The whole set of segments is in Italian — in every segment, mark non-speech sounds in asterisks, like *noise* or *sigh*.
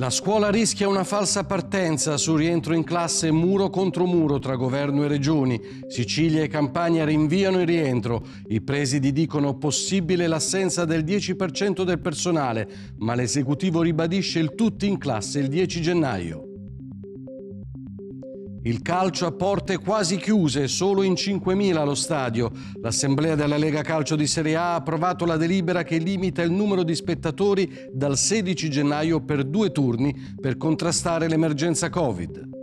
La scuola rischia una falsa partenza sul rientro in classe muro contro muro tra governo e regioni. Sicilia e Campania rinviano il rientro. I presidi dicono possibile l'assenza del 10% del personale, ma l'esecutivo ribadisce il tutto in classe il 10 gennaio. Il calcio a porte quasi chiuse, solo in 5.000 lo stadio. L'Assemblea della Lega Calcio di Serie A ha approvato la delibera che limita il numero di spettatori dal 16 gennaio per due turni per contrastare l'emergenza Covid.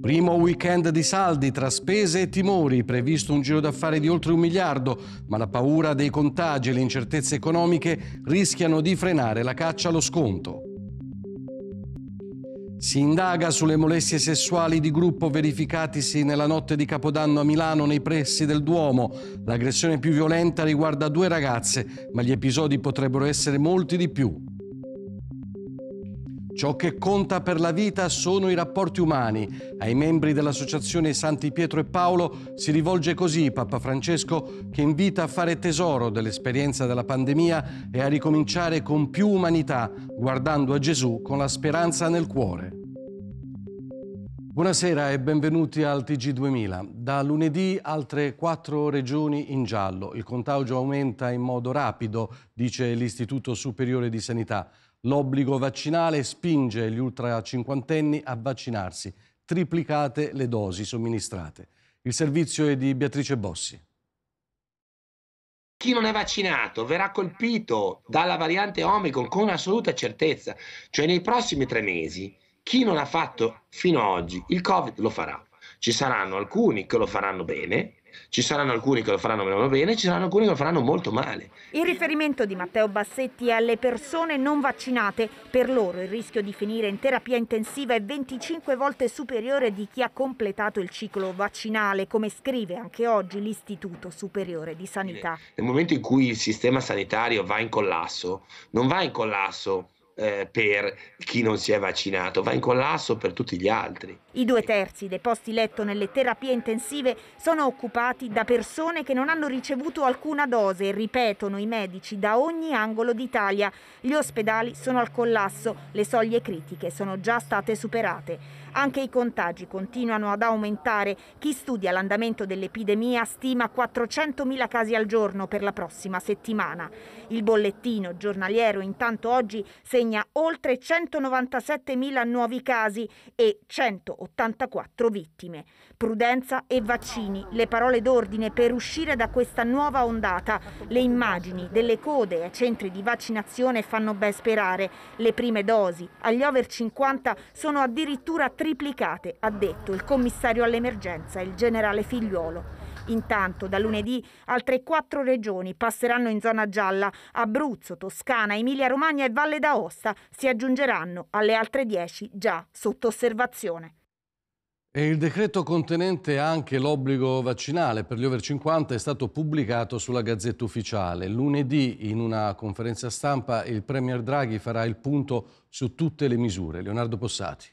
Primo weekend di saldi tra spese e timori, previsto un giro d'affari di oltre un miliardo, ma la paura dei contagi e le incertezze economiche rischiano di frenare la caccia allo sconto. Si indaga sulle molestie sessuali di gruppo verificatisi nella notte di Capodanno a Milano nei pressi del Duomo. L'aggressione più violenta riguarda due ragazze, ma gli episodi potrebbero essere molti di più. Ciò che conta per la vita sono i rapporti umani. Ai membri dell'Associazione Santi Pietro e Paolo si rivolge così Papa Francesco che invita a fare tesoro dell'esperienza della pandemia e a ricominciare con più umanità, guardando a Gesù con la speranza nel cuore. Buonasera e benvenuti al TG2000. Da lunedì altre quattro regioni in giallo. Il contagio aumenta in modo rapido, dice l'Istituto Superiore di Sanità. L'obbligo vaccinale spinge gli ultra cinquantenni a vaccinarsi, triplicate le dosi somministrate. Il servizio è di Beatrice Bossi. Chi non è vaccinato verrà colpito dalla variante Omicron con assoluta certezza, cioè nei prossimi tre mesi chi non ha fatto fino ad oggi il Covid lo farà. Ci saranno alcuni che lo faranno bene, ci saranno alcuni che lo faranno meno bene, ci saranno alcuni che lo faranno molto male. Il riferimento di Matteo Bassetti è alle persone non vaccinate. Per loro il rischio di finire in terapia intensiva è 25 volte superiore di chi ha completato il ciclo vaccinale, come scrive anche oggi l'Istituto Superiore di Sanità. Nel momento in cui il sistema sanitario va in collasso, non va in collasso eh, per chi non si è vaccinato, va in collasso per tutti gli altri. I due terzi dei posti letto nelle terapie intensive sono occupati da persone che non hanno ricevuto alcuna dose, ripetono i medici da ogni angolo d'Italia. Gli ospedali sono al collasso, le soglie critiche sono già state superate. Anche i contagi continuano ad aumentare. Chi studia l'andamento dell'epidemia stima 400.000 casi al giorno per la prossima settimana. Il bollettino giornaliero intanto oggi segna segna oltre 197.000 nuovi casi e 184 vittime. Prudenza e vaccini, le parole d'ordine per uscire da questa nuova ondata. Le immagini delle code ai centri di vaccinazione fanno ben sperare. Le prime dosi agli over 50 sono addirittura triplicate, ha detto il commissario all'emergenza, il generale Figliuolo. Intanto da lunedì altre quattro regioni passeranno in zona gialla. Abruzzo, Toscana, Emilia-Romagna e Valle d'Aosta si aggiungeranno alle altre dieci già sotto osservazione. E il decreto contenente anche l'obbligo vaccinale per gli over 50 è stato pubblicato sulla Gazzetta Ufficiale. Lunedì, in una conferenza stampa, il Premier Draghi farà il punto su tutte le misure. Leonardo Possati.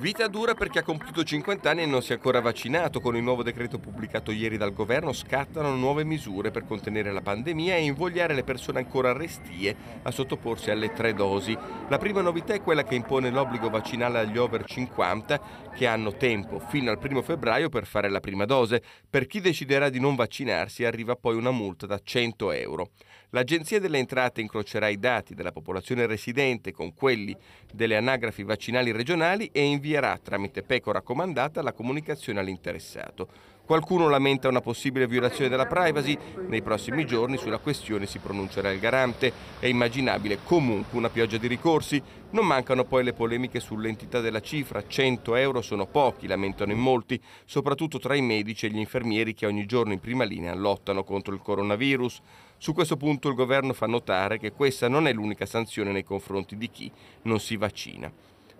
Vita dura per chi ha compiuto 50 anni e non si è ancora vaccinato. Con il nuovo decreto pubblicato ieri dal governo scattano nuove misure per contenere la pandemia e invogliare le persone ancora restie a sottoporsi alle tre dosi. La prima novità è quella che impone l'obbligo vaccinale agli over 50 che hanno tempo fino al 1 febbraio per fare la prima dose. Per chi deciderà di non vaccinarsi arriva poi una multa da 100 euro. L'Agenzia delle Entrate incrocerà i dati della popolazione residente con quelli delle anagrafi vaccinali regionali e invierà tramite PECO raccomandata la comunicazione all'interessato. Qualcuno lamenta una possibile violazione della privacy, nei prossimi giorni sulla questione si pronuncerà il garante. È immaginabile comunque una pioggia di ricorsi. Non mancano poi le polemiche sull'entità della cifra, 100 euro sono pochi, lamentano in molti, soprattutto tra i medici e gli infermieri che ogni giorno in prima linea lottano contro il coronavirus. Su questo punto il governo fa notare che questa non è l'unica sanzione nei confronti di chi non si vaccina.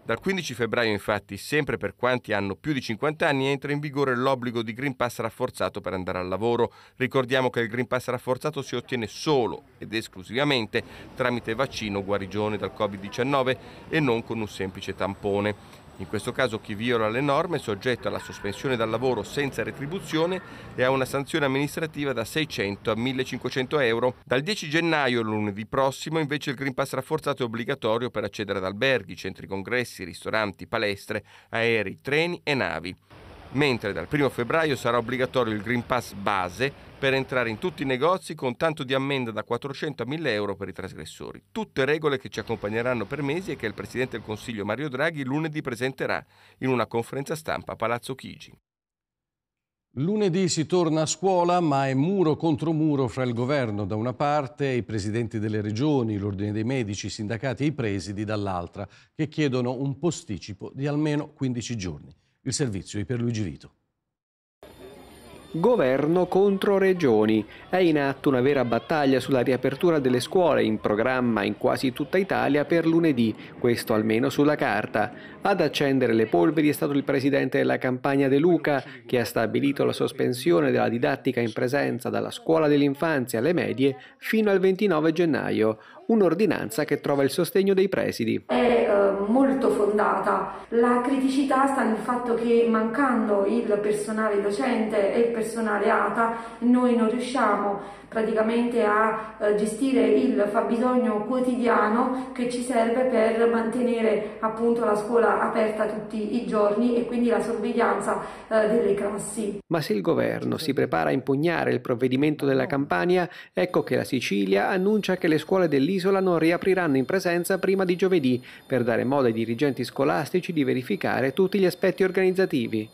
Dal 15 febbraio infatti, sempre per quanti hanno più di 50 anni, entra in vigore l'obbligo di Green Pass rafforzato per andare al lavoro. Ricordiamo che il Green Pass rafforzato si ottiene solo ed esclusivamente tramite vaccino o guarigione dal Covid-19 e non con un semplice tampone. In questo caso chi viola le norme è soggetto alla sospensione dal lavoro senza retribuzione e a una sanzione amministrativa da 600 a 1500 euro. Dal 10 gennaio lunedì prossimo invece il Green Pass rafforzato è obbligatorio per accedere ad alberghi, centri congressi, ristoranti, palestre, aerei, treni e navi mentre dal 1 febbraio sarà obbligatorio il Green Pass base per entrare in tutti i negozi con tanto di ammenda da 400 a 1000 euro per i trasgressori. Tutte regole che ci accompagneranno per mesi e che il Presidente del Consiglio Mario Draghi lunedì presenterà in una conferenza stampa a Palazzo Chigi. Lunedì si torna a scuola, ma è muro contro muro fra il governo da una parte e i presidenti delle regioni, l'ordine dei medici, i sindacati e i presidi dall'altra, che chiedono un posticipo di almeno 15 giorni. Il servizio di Pierluigi Vito. Governo contro regioni. È in atto una vera battaglia sulla riapertura delle scuole in programma in quasi tutta Italia per lunedì, questo almeno sulla carta. Ad accendere le polveri è stato il presidente della campagna De Luca che ha stabilito la sospensione della didattica in presenza dalla scuola dell'infanzia alle medie fino al 29 gennaio un'ordinanza che trova il sostegno dei presidi. È eh, molto fondata. La criticità sta nel fatto che mancando il personale docente e il personale ATA noi non riusciamo praticamente a eh, gestire il fabbisogno quotidiano che ci serve per mantenere appunto la scuola aperta tutti i giorni e quindi la sorveglianza eh, delle classi. Ma se il governo si prepara a impugnare il provvedimento della campagna, ecco che la Sicilia annuncia che le scuole dell'isola non riapriranno in presenza prima di giovedì per dare modo ai dirigenti scolastici di verificare tutti gli aspetti organizzativi.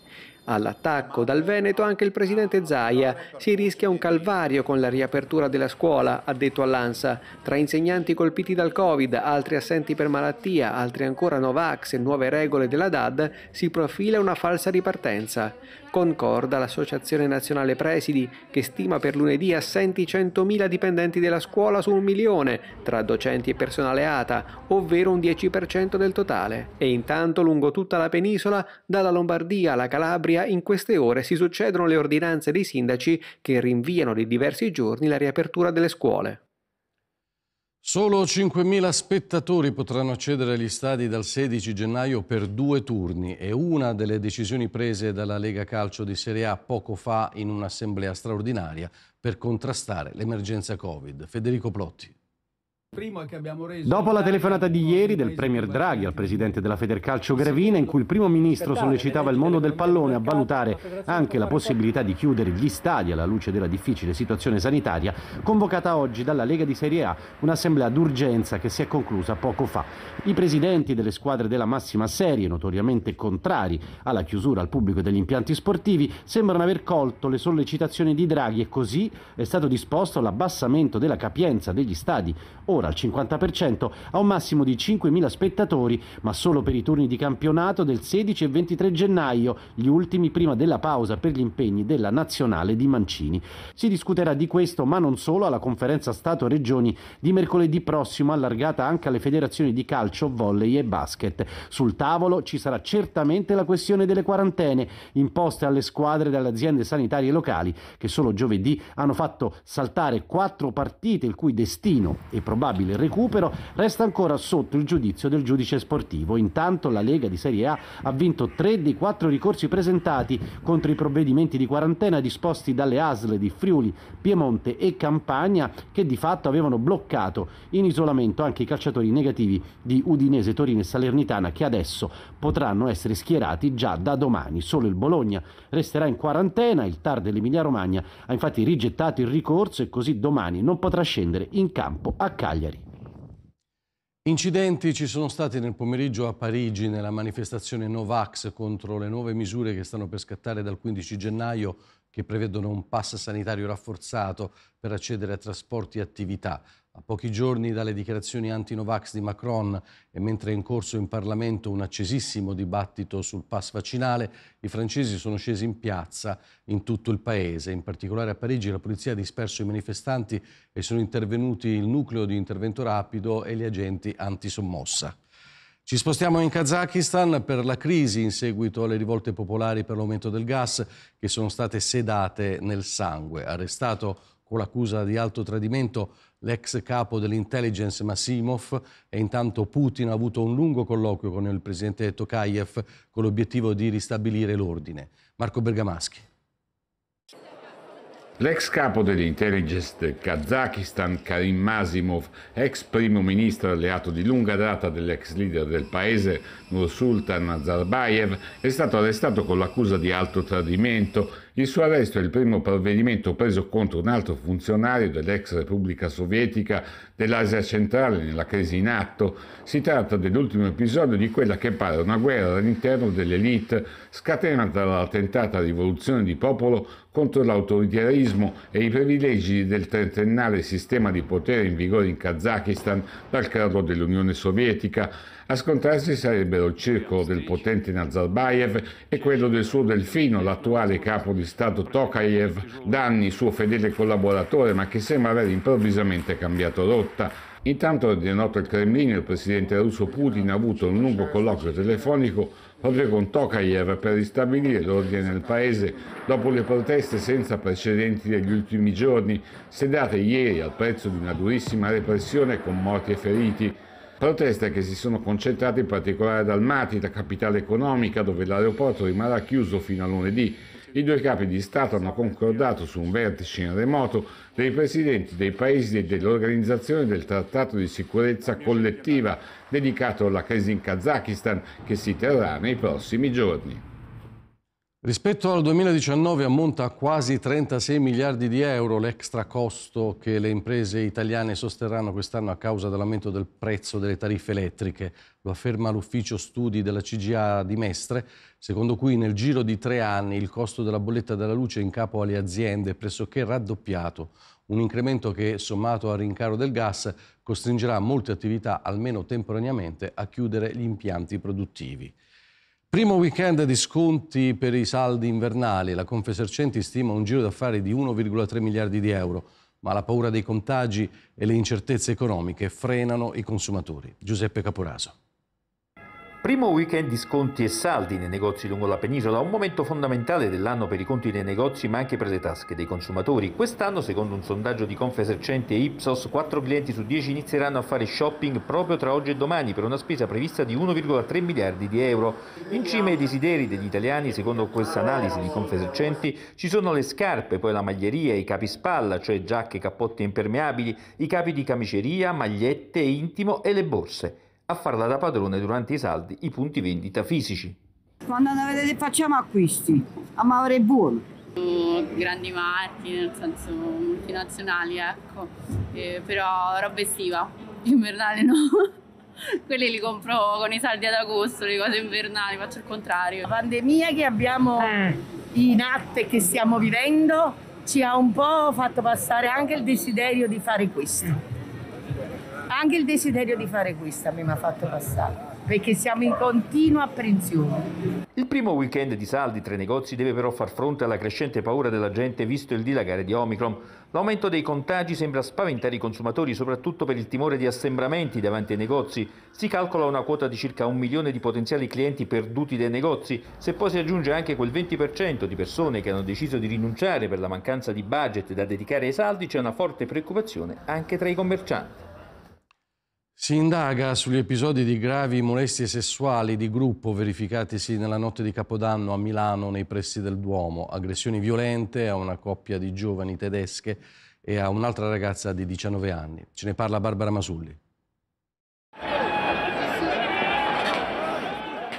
All'attacco dal Veneto anche il presidente Zaia. Si rischia un calvario con la riapertura della scuola, ha detto all'ANSA. Tra insegnanti colpiti dal Covid, altri assenti per malattia, altri ancora Novax e nuove regole della DAD, si profila una falsa ripartenza. Concorda l'Associazione Nazionale Presidi, che stima per lunedì assenti 100.000 dipendenti della scuola su un milione, tra docenti e personale ATA, ovvero un 10% del totale. E intanto lungo tutta la penisola, dalla Lombardia alla Calabria, Calabria in queste ore si succedono le ordinanze dei sindaci che rinviano di diversi giorni la riapertura delle scuole. Solo 5.000 spettatori potranno accedere agli stadi dal 16 gennaio per due turni È una delle decisioni prese dalla Lega Calcio di Serie A poco fa in un'assemblea straordinaria per contrastare l'emergenza Covid. Federico Plotti. Dopo la telefonata di ieri del Premier Draghi al presidente della Federcalcio Gravina, in cui il primo ministro sollecitava il mondo del pallone a valutare anche la possibilità di chiudere gli stadi alla luce della difficile situazione sanitaria, convocata oggi dalla Lega di Serie A un'assemblea d'urgenza che si è conclusa poco fa. I presidenti delle squadre della massima serie, notoriamente contrari alla chiusura al pubblico degli impianti sportivi, sembrano aver colto le sollecitazioni di Draghi e così è stato disposto l'abbassamento della capienza degli stadi. Ora ancora al 50% a un massimo di 5.000 spettatori, ma solo per i turni di campionato del 16 e 23 gennaio, gli ultimi prima della pausa per gli impegni della nazionale di Mancini. Si discuterà di questo, ma non solo, alla conferenza Stato-Regioni di mercoledì prossimo, allargata anche alle federazioni di calcio, volley e basket. Sul tavolo ci sarà certamente la questione delle quarantene imposte alle squadre dalle aziende sanitarie locali, che solo giovedì hanno fatto saltare quattro partite, il cui destino è probabile probabile recupero resta ancora sotto il giudizio del giudice sportivo. Intanto la Lega di Serie A ha vinto tre dei quattro ricorsi presentati contro i provvedimenti di quarantena disposti dalle ASL di Friuli, Piemonte e Campania che di fatto avevano bloccato in isolamento anche i calciatori negativi di Udinese, Torino e Salernitana che adesso potranno essere schierati già da domani. Solo il Bologna resterà in quarantena, il TAR dell'Emilia Romagna ha infatti rigettato il ricorso e così domani non potrà scendere in campo a Cagliari. Cagliari. Incidenti ci sono stati nel pomeriggio a Parigi nella manifestazione Novax contro le nuove misure che stanno per scattare dal 15 gennaio che prevedono un pass sanitario rafforzato per accedere a trasporti e attività. A pochi giorni dalle dichiarazioni anti-Novax di Macron e mentre è in corso in Parlamento un accesissimo dibattito sul pass vaccinale, i francesi sono scesi in piazza in tutto il paese. In particolare a Parigi la polizia ha disperso i manifestanti e sono intervenuti il nucleo di intervento rapido e gli agenti antisommossa. Ci spostiamo in Kazakistan per la crisi in seguito alle rivolte popolari per l'aumento del gas che sono state sedate nel sangue. Arrestato con l'accusa di alto tradimento l'ex capo dell'intelligence Massimov e intanto Putin ha avuto un lungo colloquio con il presidente Tokayev con l'obiettivo di ristabilire l'ordine. Marco Bergamaschi. L'ex capo dell'intelligence del Kazakistan, Karim Masimov, ex primo ministro alleato di lunga data dell'ex leader del paese, Nursultan Nazarbayev, è stato arrestato con l'accusa di alto tradimento il suo arresto è il primo provvedimento preso contro un altro funzionario dell'ex Repubblica Sovietica dell'Asia centrale nella crisi in atto. Si tratta dell'ultimo episodio di quella che pare una guerra all'interno dell'elite scatenata dall'attentata rivoluzione di popolo contro l'autoritarismo e i privilegi del trentennale sistema di potere in vigore in Kazakistan dal crollo dell'Unione Sovietica a scontrarsi sarebbero il circolo del potente Nazarbayev e quello del suo delfino, l'attuale capo di Stato Tokayev, da anni suo fedele collaboratore ma che sembra aver improvvisamente cambiato rotta. Intanto, di noto il Cremlino, il presidente russo Putin ha avuto un lungo colloquio telefonico proprio con Tokayev per ristabilire l'ordine nel paese dopo le proteste senza precedenti degli ultimi giorni, sedate ieri al prezzo di una durissima repressione con morti e feriti. Proteste che si sono concentrate in particolare ad Almaty, la capitale economica, dove l'aeroporto rimarrà chiuso fino a lunedì. I due capi di Stato hanno concordato su un vertice in remoto dei presidenti dei paesi e dell'organizzazione del Trattato di sicurezza collettiva dedicato alla crisi in Kazakistan che si terrà nei prossimi giorni. Rispetto al 2019 ammonta a quasi 36 miliardi di euro l'extra costo che le imprese italiane sosterranno quest'anno a causa dell'aumento del prezzo delle tariffe elettriche. Lo afferma l'ufficio studi della CGA di Mestre, secondo cui nel giro di tre anni il costo della bolletta della luce in capo alle aziende è pressoché raddoppiato. Un incremento che, sommato al rincaro del gas, costringerà molte attività, almeno temporaneamente, a chiudere gli impianti produttivi. Primo weekend di sconti per i saldi invernali. La Confesercenti stima un giro d'affari di 1,3 miliardi di euro, ma la paura dei contagi e le incertezze economiche frenano i consumatori. Giuseppe Caporaso. Primo weekend di sconti e saldi nei negozi lungo la penisola, un momento fondamentale dell'anno per i conti dei negozi ma anche per le tasche dei consumatori. Quest'anno, secondo un sondaggio di Confesercenti e Ipsos, 4 clienti su 10 inizieranno a fare shopping proprio tra oggi e domani per una spesa prevista di 1,3 miliardi di euro. In cima ai desideri degli italiani, secondo questa analisi di Confesercenti, ci sono le scarpe, poi la maglieria, i capi spalla, cioè giacche, cappotti impermeabili, i capi di camiceria, magliette, intimo e le borse a farla da padrone durante i saldi i punti vendita fisici. Quando a vedere facciamo acquisti, a Maure buono. Mm, grandi marchi, nel senso multinazionali, ecco, eh, però roba estiva, *laughs* invernale no. *laughs* Quelli li compro con i saldi ad agosto, le cose invernali, faccio il contrario. La pandemia che abbiamo eh. in atto e che stiamo vivendo ci ha un po' fatto passare anche il desiderio di fare questo anche il desiderio di fare questa mi ha fatto passare perché siamo in continua apprensione. Il primo weekend di saldi tra i negozi deve però far fronte alla crescente paura della gente visto il dilagare di Omicron. L'aumento dei contagi sembra spaventare i consumatori soprattutto per il timore di assembramenti davanti ai negozi. Si calcola una quota di circa un milione di potenziali clienti perduti dai negozi, se poi si aggiunge anche quel 20% di persone che hanno deciso di rinunciare per la mancanza di budget da dedicare ai saldi c'è una forte preoccupazione anche tra i commercianti. Si indaga sugli episodi di gravi molestie sessuali di gruppo verificatisi nella notte di Capodanno a Milano nei pressi del Duomo, aggressioni violente a una coppia di giovani tedesche e a un'altra ragazza di 19 anni. Ce ne parla Barbara Masulli.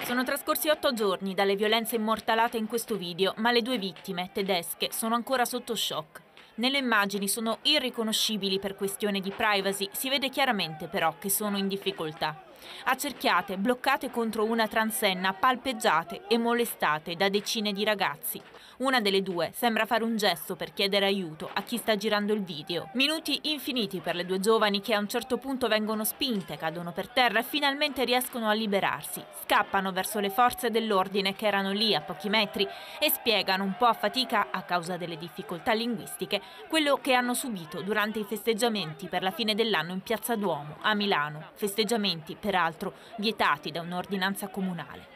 Sono trascorsi otto giorni dalle violenze immortalate in questo video, ma le due vittime, tedesche, sono ancora sotto shock. Nelle immagini sono irriconoscibili per questione di privacy, si vede chiaramente però che sono in difficoltà. Accerchiate, bloccate contro una transenna, palpeggiate e molestate da decine di ragazzi. Una delle due sembra fare un gesto per chiedere aiuto a chi sta girando il video. Minuti infiniti per le due giovani che a un certo punto vengono spinte, cadono per terra e finalmente riescono a liberarsi. Scappano verso le forze dell'ordine che erano lì a pochi metri e spiegano un po' a fatica, a causa delle difficoltà linguistiche, quello che hanno subito durante i festeggiamenti per la fine dell'anno in Piazza Duomo, a Milano. Festeggiamenti per peraltro vietati da un'ordinanza comunale.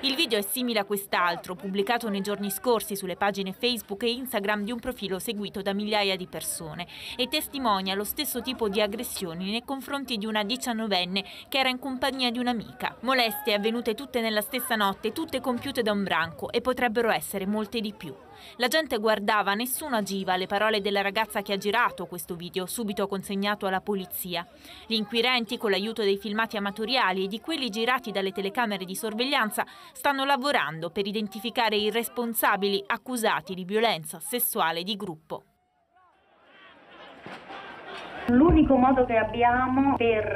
Il video è simile a quest'altro, pubblicato nei giorni scorsi sulle pagine Facebook e Instagram di un profilo seguito da migliaia di persone e testimonia lo stesso tipo di aggressioni nei confronti di una diciannovenne che era in compagnia di un'amica. Molestie avvenute tutte nella stessa notte, tutte compiute da un branco e potrebbero essere molte di più. La gente guardava, nessuno agiva, le parole della ragazza che ha girato questo video, subito consegnato alla polizia. Gli inquirenti, con l'aiuto dei filmati amatoriali e di quelli girati dalle telecamere di sorveglianza, stanno lavorando per identificare i responsabili accusati di violenza sessuale di gruppo. L'unico modo che abbiamo per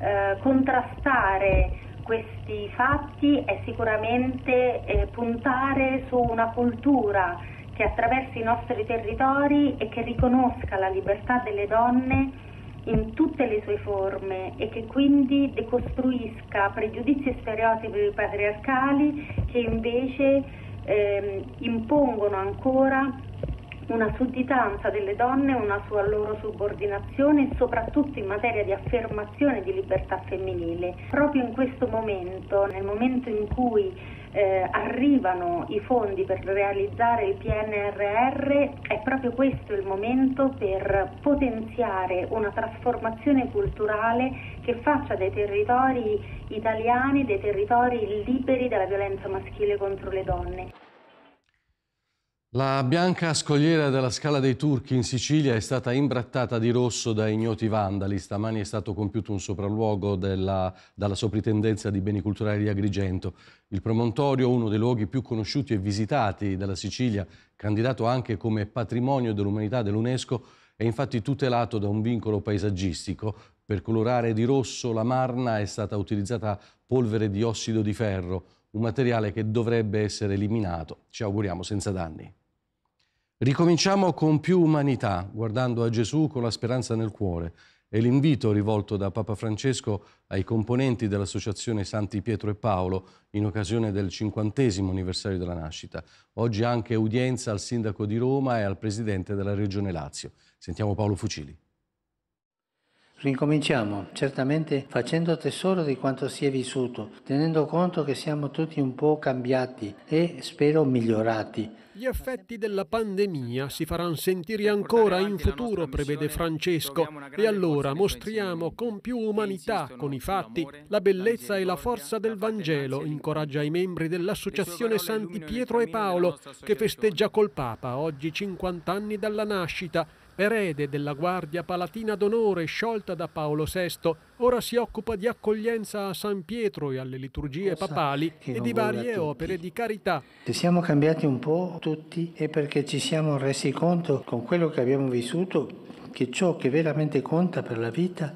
eh, contrastare questi fatti è sicuramente eh, puntare su una cultura che attraversi i nostri territori e che riconosca la libertà delle donne in tutte le sue forme e che quindi decostruisca pregiudizi e stereotipi patriarcali che invece eh, impongono ancora una sudditanza delle donne, una sua loro subordinazione soprattutto in materia di affermazione di libertà femminile. Proprio in questo momento, nel momento in cui eh, arrivano i fondi per realizzare il PNRR, è proprio questo il momento per potenziare una trasformazione culturale che faccia dei territori italiani dei territori liberi dalla violenza maschile contro le donne. La bianca scogliera della Scala dei Turchi in Sicilia è stata imbrattata di rosso da ignoti vandali. Stamani è stato compiuto un sopralluogo della, dalla soprintendenza di beni culturali di Agrigento. Il promontorio, uno dei luoghi più conosciuti e visitati dalla Sicilia, candidato anche come patrimonio dell'umanità dell'UNESCO, è infatti tutelato da un vincolo paesaggistico. Per colorare di rosso la marna è stata utilizzata polvere di ossido di ferro, un materiale che dovrebbe essere eliminato, ci auguriamo senza danni. Ricominciamo con più umanità, guardando a Gesù con la speranza nel cuore e l'invito rivolto da Papa Francesco ai componenti dell'Associazione Santi Pietro e Paolo in occasione del cinquantesimo anniversario della nascita. Oggi anche udienza al Sindaco di Roma e al Presidente della Regione Lazio. Sentiamo Paolo Fucili. Rincominciamo, certamente facendo tesoro di quanto si è vissuto, tenendo conto che siamo tutti un po' cambiati e spero migliorati. Gli effetti della pandemia si faranno sentire ancora in futuro, prevede Francesco, e allora mostriamo con più umanità, con i fatti, la bellezza e la forza del Vangelo, incoraggia i membri dell'Associazione Santi Pietro e Paolo, che festeggia col Papa oggi 50 anni dalla nascita erede della Guardia Palatina d'Onore sciolta da Paolo VI, ora si occupa di accoglienza a San Pietro e alle liturgie papali e di varie opere di carità. Ci siamo cambiati un po' tutti e perché ci siamo resi conto con quello che abbiamo vissuto che ciò che veramente conta per la vita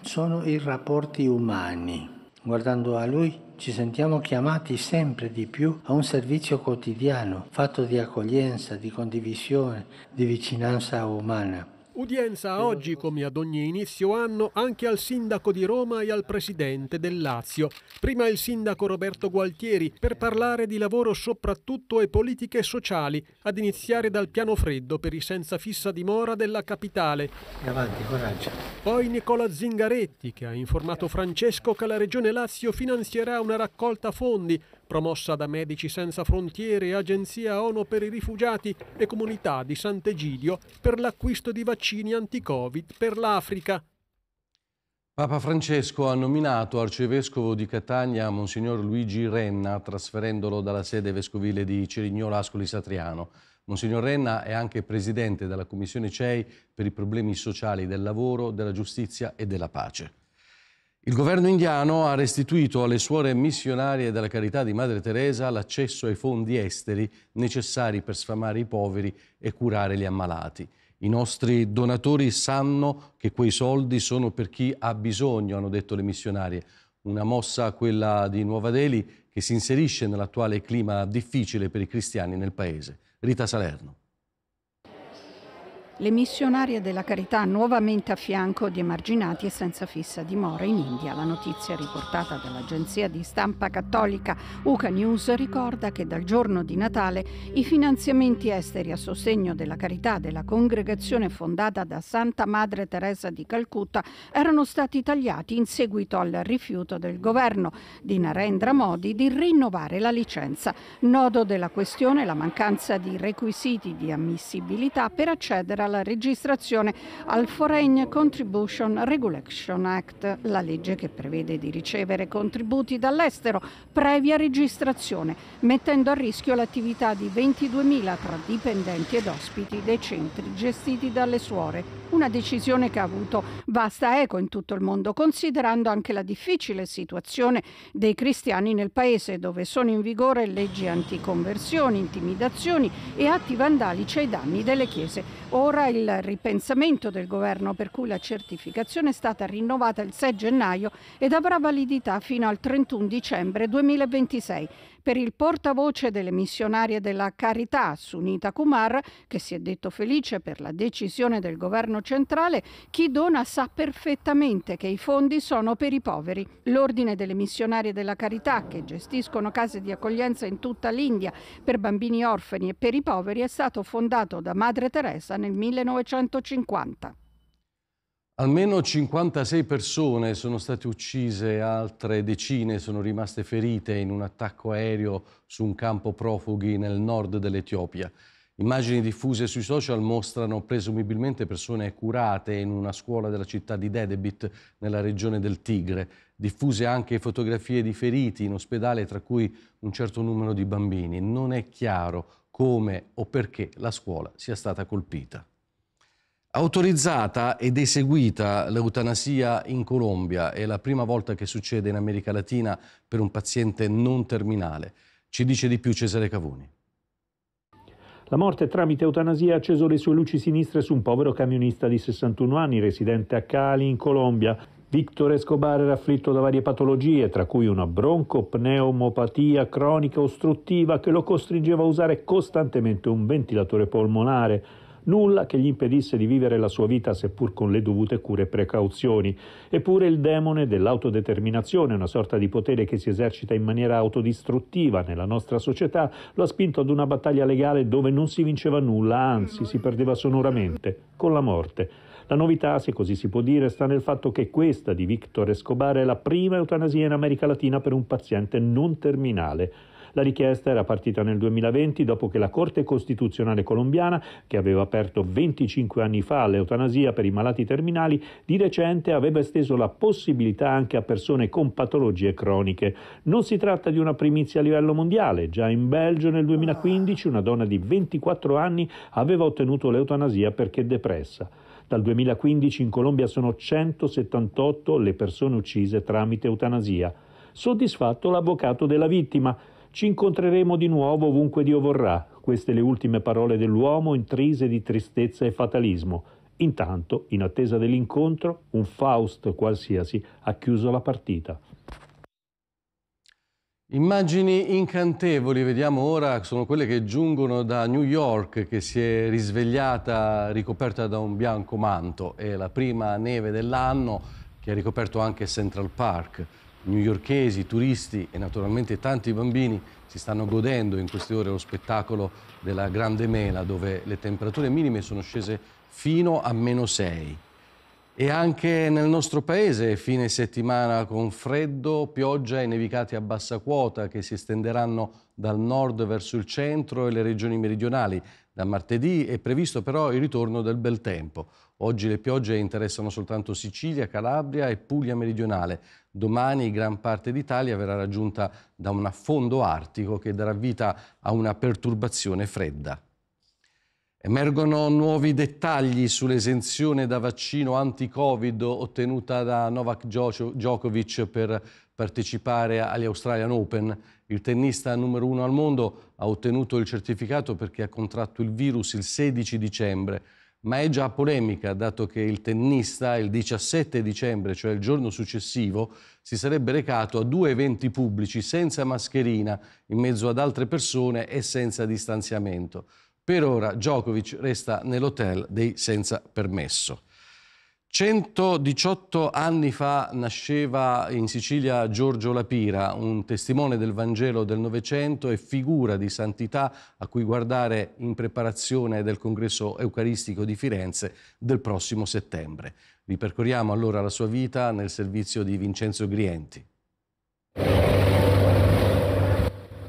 sono i rapporti umani. Guardando a lui ci sentiamo chiamati sempre di più a un servizio quotidiano fatto di accoglienza, di condivisione, di vicinanza umana. Udienza oggi, come ad ogni inizio anno, anche al sindaco di Roma e al presidente del Lazio. Prima il sindaco Roberto Gualtieri per parlare di lavoro soprattutto e politiche sociali, ad iniziare dal piano freddo per i senza fissa dimora della capitale. Avanti, coraggio. Poi Nicola Zingaretti che ha informato Francesco che la Regione Lazio finanzierà una raccolta fondi promossa da Medici Senza Frontiere, Agenzia ONU per i rifugiati e Comunità di Sant'Egidio per l'acquisto di vaccini anti-Covid per l'Africa. Papa Francesco ha nominato arcivescovo di Catania Monsignor Luigi Renna, trasferendolo dalla sede vescovile di Cerignola Ascoli Satriano. Monsignor Renna è anche presidente della Commissione CEI per i problemi sociali del lavoro, della giustizia e della pace. Il governo indiano ha restituito alle suore missionarie della carità di Madre Teresa l'accesso ai fondi esteri necessari per sfamare i poveri e curare gli ammalati. I nostri donatori sanno che quei soldi sono per chi ha bisogno, hanno detto le missionarie. Una mossa, quella di Nuova Delhi, che si inserisce nell'attuale clima difficile per i cristiani nel paese. Rita Salerno le missionarie della carità nuovamente a fianco di emarginati e senza fissa dimora in India. La notizia riportata dall'agenzia di stampa cattolica UCA News ricorda che dal giorno di Natale i finanziamenti esteri a sostegno della carità della congregazione fondata da Santa Madre Teresa di Calcutta erano stati tagliati in seguito al rifiuto del governo di Narendra Modi di rinnovare la licenza. Nodo della questione la mancanza di requisiti di ammissibilità per accedere alla registrazione al Foreign Contribution Regulation Act, la legge che prevede di ricevere contributi dall'estero previa registrazione, mettendo a rischio l'attività di 22.000 tra dipendenti ed ospiti dei centri gestiti dalle suore. Una decisione che ha avuto vasta eco in tutto il mondo, considerando anche la difficile situazione dei cristiani nel paese, dove sono in vigore leggi anticonversioni, intimidazioni e atti vandalici ai danni delle chiese. Ora occorra il ripensamento del governo per cui la certificazione è stata rinnovata il 6 gennaio ed avrà validità fino al 31 dicembre 2026 per il portavoce delle missionarie della Carità, Sunita Kumar, che si è detto felice per la decisione del governo centrale, chi dona sa perfettamente che i fondi sono per i poveri. L'ordine delle missionarie della Carità, che gestiscono case di accoglienza in tutta l'India per bambini orfani e per i poveri, è stato fondato da Madre Teresa nel 1950. Almeno 56 persone sono state uccise, altre decine sono rimaste ferite in un attacco aereo su un campo profughi nel nord dell'Etiopia. Immagini diffuse sui social mostrano presumibilmente persone curate in una scuola della città di Dedebit, nella regione del Tigre. Diffuse anche fotografie di feriti in ospedale, tra cui un certo numero di bambini. Non è chiaro come o perché la scuola sia stata colpita. Autorizzata ed eseguita l'eutanasia in Colombia, è la prima volta che succede in America Latina per un paziente non terminale. Ci dice di più Cesare Cavoni. La morte tramite eutanasia ha acceso le sue luci sinistre su un povero camionista di 61 anni residente a Cali, in Colombia. Victor Escobar era afflitto da varie patologie, tra cui una broncopneumopatia cronica ostruttiva che lo costringeva a usare costantemente un ventilatore polmonare nulla che gli impedisse di vivere la sua vita seppur con le dovute cure e precauzioni. Eppure il demone dell'autodeterminazione, una sorta di potere che si esercita in maniera autodistruttiva nella nostra società, lo ha spinto ad una battaglia legale dove non si vinceva nulla, anzi si perdeva sonoramente, con la morte. La novità, se così si può dire, sta nel fatto che questa di Victor Escobar è la prima eutanasia in America Latina per un paziente non terminale. La richiesta era partita nel 2020 dopo che la Corte Costituzionale colombiana, che aveva aperto 25 anni fa l'eutanasia per i malati terminali, di recente aveva esteso la possibilità anche a persone con patologie croniche. Non si tratta di una primizia a livello mondiale, già in Belgio nel 2015 una donna di 24 anni aveva ottenuto l'eutanasia perché depressa. Dal 2015 in Colombia sono 178 le persone uccise tramite eutanasia. Soddisfatto l'avvocato della vittima. Ci incontreremo di nuovo ovunque Dio vorrà. Queste le ultime parole dell'uomo intrise di tristezza e fatalismo. Intanto, in attesa dell'incontro, un Faust qualsiasi ha chiuso la partita. Immagini incantevoli, vediamo ora, sono quelle che giungono da New York che si è risvegliata ricoperta da un bianco manto. È la prima neve dell'anno che ha ricoperto anche Central Park newyorkesi, turisti e naturalmente tanti bambini si stanno godendo in queste ore lo spettacolo della Grande Mela dove le temperature minime sono scese fino a meno 6. E anche nel nostro paese fine settimana con freddo, pioggia e nevicati a bassa quota che si estenderanno dal nord verso il centro e le regioni meridionali. Da martedì è previsto però il ritorno del bel tempo. Oggi le piogge interessano soltanto Sicilia, Calabria e Puglia meridionale. Domani gran parte d'Italia verrà raggiunta da un affondo artico che darà vita a una perturbazione fredda. Emergono nuovi dettagli sull'esenzione da vaccino anti-Covid ottenuta da Novak Djokovic per partecipare agli Australian Open. Il tennista numero uno al mondo ha ottenuto il certificato perché ha contratto il virus il 16 dicembre, ma è già polemica dato che il tennista il 17 dicembre, cioè il giorno successivo, si sarebbe recato a due eventi pubblici senza mascherina, in mezzo ad altre persone e senza distanziamento. Per ora Djokovic resta nell'hotel dei senza permesso. 118 anni fa nasceva in Sicilia Giorgio Lapira, un testimone del Vangelo del Novecento e figura di santità a cui guardare in preparazione del congresso eucaristico di Firenze del prossimo settembre. Ripercorriamo allora la sua vita nel servizio di Vincenzo Grienti.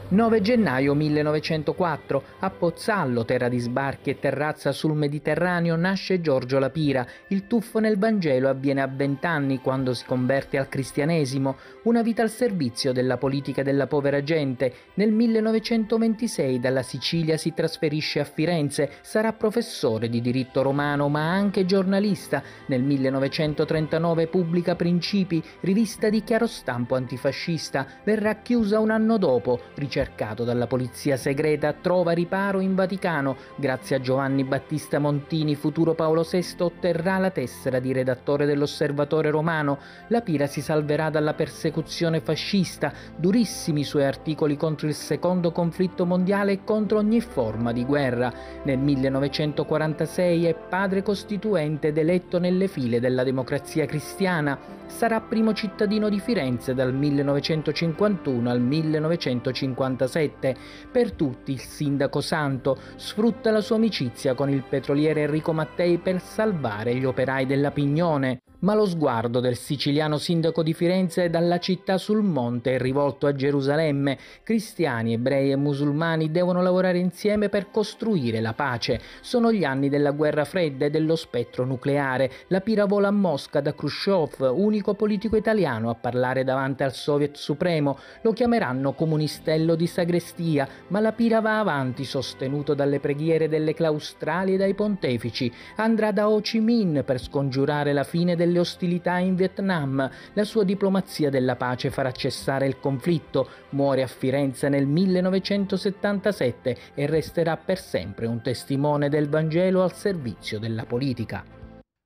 9 gennaio 1904, a Pozzallo, terra di sbarchi e terrazza sul Mediterraneo, nasce Giorgio Lapira. Il tuffo nel Vangelo avviene a vent'anni quando si converte al cristianesimo, una vita al servizio della politica della povera gente. Nel 1926 dalla Sicilia si trasferisce a Firenze, sarà professore di diritto romano ma anche giornalista. Nel 1939 pubblica Principi, rivista di chiarostampo antifascista, verrà chiusa un anno dopo, cercato dalla polizia segreta, trova riparo in Vaticano. Grazie a Giovanni Battista Montini, futuro Paolo VI otterrà la tessera di redattore dell'Osservatore Romano. La Pira si salverà dalla persecuzione fascista, durissimi i suoi articoli contro il secondo conflitto mondiale e contro ogni forma di guerra. Nel 1946 è padre costituente ed eletto nelle file della democrazia cristiana. Sarà primo cittadino di Firenze dal 1951 al 1950. 1997. Per tutti il sindaco Santo sfrutta la sua amicizia con il petroliere Enrico Mattei per salvare gli operai della Pignone ma lo sguardo del siciliano sindaco di Firenze dalla città sul monte è rivolto a Gerusalemme. Cristiani, ebrei e musulmani devono lavorare insieme per costruire la pace. Sono gli anni della guerra fredda e dello spettro nucleare. La piravola a Mosca da Khrushchev, unico politico italiano a parlare davanti al Soviet Supremo. Lo chiameranno comunistello di sagrestia, ma la pira va avanti sostenuto dalle preghiere delle claustrali e dai pontefici. Andrà da Ho Chi Minh per scongiurare la fine delle le ostilità in Vietnam, la sua diplomazia della pace farà cessare il conflitto, muore a Firenze nel 1977 e resterà per sempre un testimone del Vangelo al servizio della politica.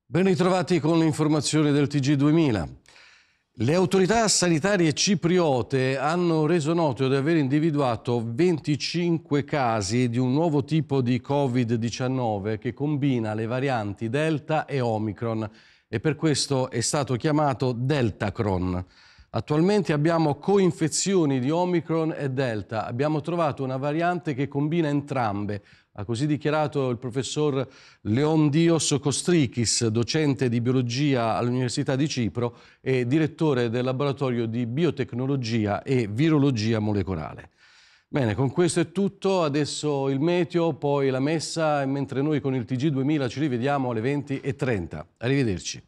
Ben ritrovati con l'informazione del TG2000. Le autorità sanitarie cipriote hanno reso noto di aver individuato 25 casi di un nuovo tipo di Covid-19 che combina le varianti Delta e Omicron e per questo è stato chiamato Deltacron. Attualmente abbiamo coinfezioni di Omicron e Delta. Abbiamo trovato una variante che combina entrambe. Ha così dichiarato il professor Leon Dios Kostrikis, docente di biologia all'Università di Cipro e direttore del laboratorio di biotecnologia e virologia molecolare. Bene, con questo è tutto, adesso il meteo, poi la messa, mentre noi con il TG2000 ci rivediamo alle 20.30. Arrivederci.